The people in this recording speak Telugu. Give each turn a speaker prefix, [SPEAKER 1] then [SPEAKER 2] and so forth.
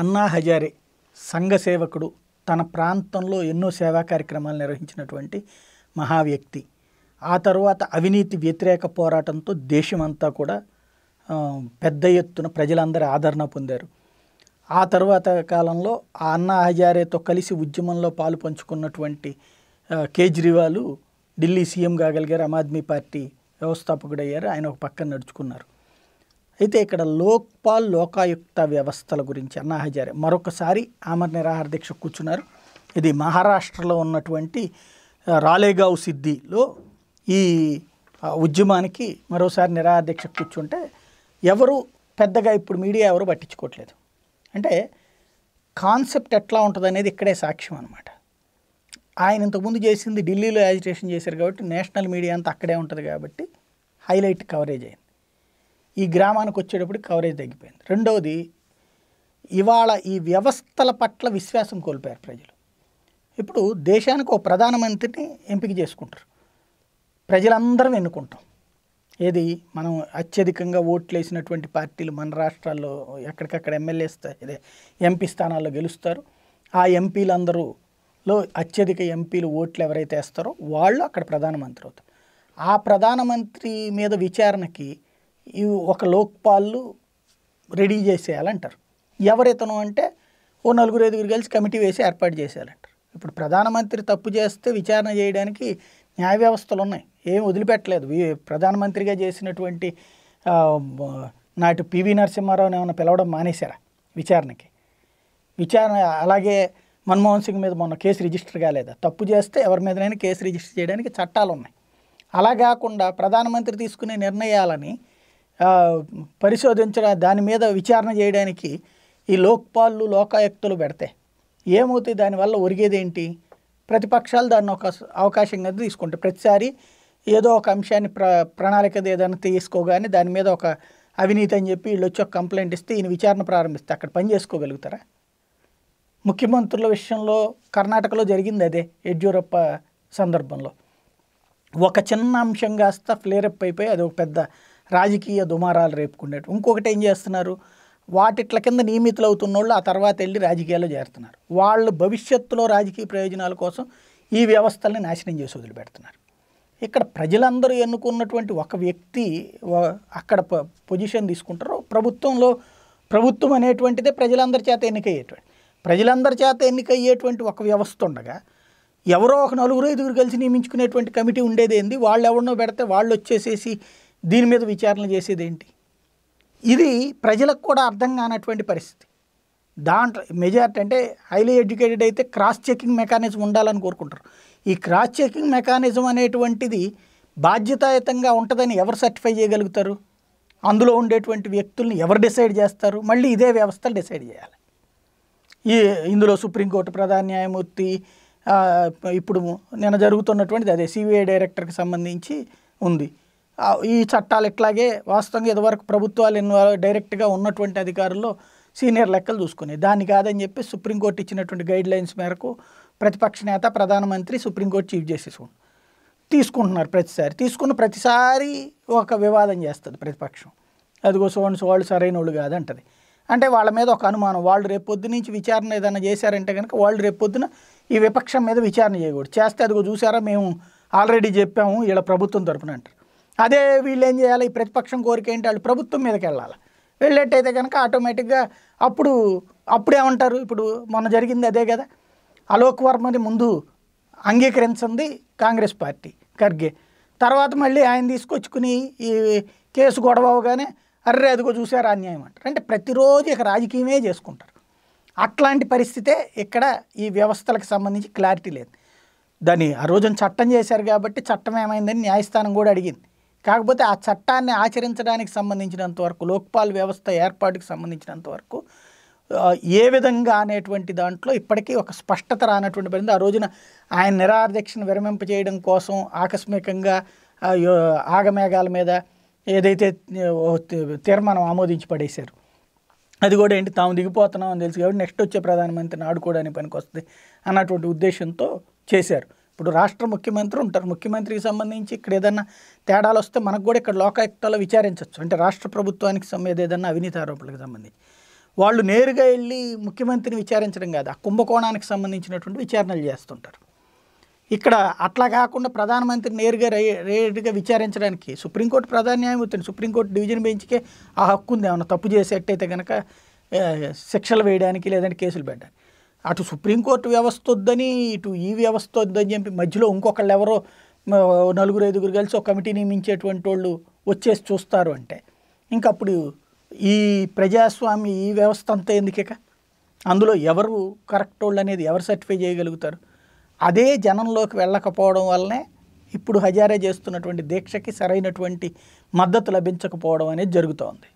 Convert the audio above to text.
[SPEAKER 1] అన్నా హజారే సంఘ సేవకుడు తన ప్రాంతంలో ఎన్నో సేవా కార్యక్రమాలు నిర్వహించినటువంటి మహావ్యక్తి ఆ తర్వాత అవినీతి వ్యతిరేక పోరాటంతో దేశమంతా కూడా పెద్ద ఎత్తున ప్రజలందరి ఆదరణ పొందారు ఆ తర్వాత కాలంలో ఆ అన్నా హజారేతో కలిసి ఉద్యమంలో పాలు పంచుకున్నటువంటి కేజ్రీవాల్ ఢిల్లీ సీఎం కాగలిగారు ఆమ్ ఆద్మీ పార్టీ వ్యవస్థాపకుడయ్యారు ఆయన ఒక పక్కన నడుచుకున్నారు అయితే ఇక్కడ లోక్పాల్ లోకాయుక్త వ్యవస్థల గురించి అన్నా హజారే మరొకసారి ఆమర్ నిరాహార దీక్ష కూర్చున్నారు ఇది మహారాష్ట్రలో ఉన్నటువంటి రాలేగావ్ సిద్ధిలో ఈ ఉద్యమానికి మరోసారి నిరాహార దీక్ష కూర్చుంటే ఎవరు పెద్దగా ఇప్పుడు మీడియా ఎవరు పట్టించుకోవట్లేదు అంటే కాన్సెప్ట్ ఎట్లా ఉంటుంది అనేది ఇక్కడే సాక్ష్యం అనమాట ఆయన ఇంతకుముందు చేసింది ఢిల్లీలో యాజిటేషన్ చేశారు కాబట్టి నేషనల్ మీడియా అంతా అక్కడే ఉంటుంది కాబట్టి హైలైట్ కవరేజ్ అయింది ఈ గ్రామానికి వచ్చేటప్పుడు కవరేజ్ తగ్గిపోయింది రెండవది ఇవాళ ఈ వ్యవస్థల పట్ల విశ్వాసం కోల్పోయారు ప్రజలు ఇప్పుడు దేశానికి ఒక ప్రధానమంత్రిని ఎంపిక చేసుకుంటారు ప్రజలందరం ఎన్నుకుంటాం ఏది మనం అత్యధికంగా ఓట్లు వేసినటువంటి పార్టీలు మన రాష్ట్రాల్లో ఎక్కడికక్కడ ఎమ్మెల్యే ఇదే ఎంపీ స్థానాల్లో గెలుస్తారు ఆ ఎంపీలందరూలో అత్యధిక ఎంపీలు ఓట్లు ఎవరైతే వేస్తారో వాళ్ళు అక్కడ ప్రధానమంత్రి అవుతారు ఆ ప్రధానమంత్రి మీద విచారణకి ఒక లోక్పాల్లు రెడీ చేసేయాలంటారు ఎవరితను అంటే ఓ నలుగురు ఐదుగురు కలిసి కమిటీ వేసి ఏర్పాటు చేసేయాలంటారు ఇప్పుడు ప్రధానమంత్రి తప్పు చేస్తే విచారణ చేయడానికి న్యాయ వ్యవస్థలు ఉన్నాయి ఏం వదిలిపెట్టలేదు ప్రధానమంత్రిగా చేసినటువంటి నాటి పివి నరసింహారావుని ఏమైనా పిలవడం మానేశారా విచారణకి విచారణ అలాగే మన్మోహన్ సింగ్ మీద మొన్న కేసు రిజిస్టర్ కాలేదా తప్పు చేస్తే ఎవరి మీదనైనా కేసు రిజిస్టర్ చేయడానికి చట్టాలు ఉన్నాయి అలా కాకుండా ప్రధానమంత్రి తీసుకునే నిర్ణయాలని పరిశోధించడం దాని మీద విచారణ చేయడానికి ఈ లోక్పాళ్ళు లోకాయుక్తులు పెడతాయి ఏమవుతాయి దానివల్ల ఒరిగేదేంటి ప్రతిపక్షాలు దాన్ని ఒక అవకాశం అవకాశంగా తీసుకుంటాయి ప్రతిసారి ఏదో ఒక అంశాన్ని ప్ర ప్రణాళిక ఏదైనా తీసుకోగానే దాని మీద ఒక అవినీతి అని చెప్పి వీళ్ళు వచ్చి ఒక కంప్లైంట్ ఇస్తే ఈయన విచారణ ప్రారంభిస్తే అక్కడ పని చేసుకోగలుగుతారా ముఖ్యమంత్రుల విషయంలో కర్ణాటకలో జరిగింది అదే యడ్యూరప్ప సందర్భంలో ఒక చిన్న అంశం కాస్త ఫ్లేరప్ అయిపోయి అది ఒక పెద్ద రాజకీయ దుమారాలు రేపుకునేట్టు ఇంకొకటి ఏం చేస్తున్నారు వాటిట్ల కింద నియమితులు అవుతున్న వాళ్ళు ఆ తర్వాత వెళ్ళి రాజకీయాల్లో చేరుతున్నారు వాళ్ళు భవిష్యత్తులో రాజకీయ ప్రయోజనాల కోసం ఈ వ్యవస్థల్ని నాశనం చేసి వదిలిపెడుతున్నారు ఇక్కడ ప్రజలందరూ ఎన్నుకున్నటువంటి ఒక వ్యక్తి అక్కడ పొజిషన్ తీసుకుంటారు ప్రభుత్వంలో ప్రభుత్వం అనేటువంటిదే ప్రజలందరి చేత ఎన్నికయ్యేటువంటి ప్రజలందరి చేత ఎన్నికయ్యేటువంటి ఒక వ్యవస్థ ఉండగా ఎవరో ఒక నలుగురు ఐదుగురు కలిసి నియమించుకునేటువంటి కమిటీ ఉండేది ఏంది వాళ్ళు ఎవరినో పెడితే వాళ్ళు వచ్చేసేసి దీని మీద విచారణ చేసేది ఏంటి ఇది ప్రజలకు కూడా అర్థం కానటువంటి పరిస్థితి దాంట్లో మెజారిటీ అంటే హైలీ ఎడ్యుకేటెడ్ అయితే క్రాస్ చెకింగ్ మెకానిజం ఉండాలని కోరుకుంటారు ఈ క్రాస్ చెకింగ్ మెకానిజం అనేటువంటిది బాధ్యతాయుతంగా ఉంటుందని ఎవరు సర్టిఫై చేయగలుగుతారు అందులో ఉండేటువంటి వ్యక్తుల్ని ఎవరు డిసైడ్ చేస్తారు మళ్ళీ ఇదే వ్యవస్థలు డిసైడ్ చేయాలి ఈ ఇందులో సుప్రీంకోర్టు ప్రధాన న్యాయమూర్తి ఇప్పుడు నిన్న జరుగుతున్నటువంటిది అదే సిబిఐ డైరెక్టర్కి సంబంధించి ఉంది ఈ చట్టాలు ఇట్లాగే వాస్తవంగా ఇదివరకు ప్రభుత్వాలు ఇన్వాల్వ్ డైరెక్ట్గా ఉన్నటువంటి అధికారుల్లో సీనియర్ లెక్కలు చూసుకునే దాన్ని కాదని చెప్పి సుప్రీంకోర్టు ఇచ్చినటువంటి గైడ్ లైన్స్ మేరకు ప్రతిపక్ష నేత ప్రధానమంత్రి సుప్రీంకోర్టు చీఫ్ జస్టిస్ తీసుకుంటున్నారు ప్రతిసారి తీసుకున్న ప్రతిసారి ఒక వివాదం చేస్తుంది ప్రతిపక్షం అదిగో సోన్స్ వాళ్ళు సరైన వాళ్ళు కాదంటది అంటే వాళ్ళ మీద ఒక అనుమానం వాళ్ళు రేపొద్దు నుంచి విచారణ ఏదైనా చేశారంటే కనుక వాళ్ళు రేపొద్దున ఈ విపక్షం మీద విచారణ చేయకూడదు చేస్తే అదిగో చూసారా మేము ఆల్రెడీ చెప్పాము ఇలా ప్రభుత్వం తరపున అంటారు అదే వీళ్ళు ఏం చేయాలి ఈ ప్రతిపక్షం కోరిక ఏంటి వాళ్ళు ప్రభుత్వం మీదకి వెళ్ళాలి వెళ్ళేట్టయితే కనుక ఆటోమేటిక్గా అప్పుడు అప్పుడేమంటారు ఇప్పుడు మొన్న జరిగింది అదే కదా అలోక్ వర్మని ముందు అంగీకరించింది కాంగ్రెస్ పార్టీ ఖర్గే తర్వాత మళ్ళీ ఆయన తీసుకొచ్చుకుని ఈ కేసు గొడవ అవగానే అర్రే అదిగో చూసారు అన్యాయం అంటారు అంటే ప్రతిరోజు ఇక రాజకీయమే చేసుకుంటారు అట్లాంటి పరిస్థితే ఇక్కడ ఈ వ్యవస్థలకు సంబంధించి క్లారిటీ లేదు దాన్ని ఆ రోజున చట్టం చేశారు కాబట్టి చట్టం ఏమైందని న్యాయస్థానం కూడా అడిగింది కాకపోతే ఆ చట్టాన్ని ఆచరించడానికి సంబంధించినంత వరకు లోక్పాల్ వ్యవస్థ ఏర్పాటుకి సంబంధించినంత వరకు ఏ విధంగా అనేటువంటి దాంట్లో ఇప్పటికీ ఒక స్పష్టత రానటువంటి పరిస్థితి ఆ రోజున ఆయన నిరాదక్షను విరమింపజేయడం కోసం ఆకస్మికంగా ఆగమేఘాల మీద ఏదైతే తీర్మానం ఆమోదించి పడేశారు అది కూడా ఏంటి తాము దిగిపోతున్నామని అని తెలుసు కాబట్టి నెక్స్ట్ వచ్చే ప్రధానమంత్రిని ఆడుకోవడానికి పనికి వస్తుంది అన్నటువంటి ఉద్దేశంతో చేశారు ఇప్పుడు రాష్ట్ర ముఖ్యమంత్రి ఉంటారు ముఖ్యమంత్రికి సంబంధించి ఇక్కడ ఏదైనా తేడాలు వస్తే మనకు కూడా ఇక్కడ లోకాయుక్తాలో విచారించవచ్చు అంటే రాష్ట్ర ప్రభుత్వానికి సంబంధించి ఏదైనా అవినీతి ఆరోపణలకు సంబంధించి వాళ్ళు నేరుగా వెళ్ళి ముఖ్యమంత్రిని విచారించడం కాదు ఆ కుంభకోణానికి సంబంధించినటువంటి విచారణలు చేస్తుంటారు ఇక్కడ అట్లా కాకుండా ప్రధానమంత్రి నేరుగా రే రేటుగా విచారించడానికి సుప్రీంకోర్టు ప్రధాన న్యాయమూర్తిని సుప్రీంకోర్టు డివిజన్ బెంచ్కే ఆ హక్కు ఉంది ఏమైనా తప్పు చేసేటైతే కనుక శిక్షలు వేయడానికి లేదంటే కేసులు పెట్టడానికి అటు సుప్రీంకోర్టు వ్యవస్థ వద్దని ఇటు ఈ వ్యవస్థ వద్దని చెప్పి మధ్యలో ఇంకొకళ్ళు ఎవరో నలుగురు ఐదుగురు కలిసి ఒక కమిటీ నియమించేటువంటి వాళ్ళు వచ్చేసి చూస్తారు అంటే అప్పుడు ఈ ప్రజాస్వామ్య ఈ వ్యవస్థ అంతా ఎందుకేక అందులో ఎవరు కరెక్ట్ వాళ్ళు అనేది ఎవరు సర్టిఫై చేయగలుగుతారు అదే జనంలోకి వెళ్ళకపోవడం వల్లనే ఇప్పుడు హజారే చేస్తున్నటువంటి దీక్షకి సరైనటువంటి మద్దతు లభించకపోవడం అనేది జరుగుతోంది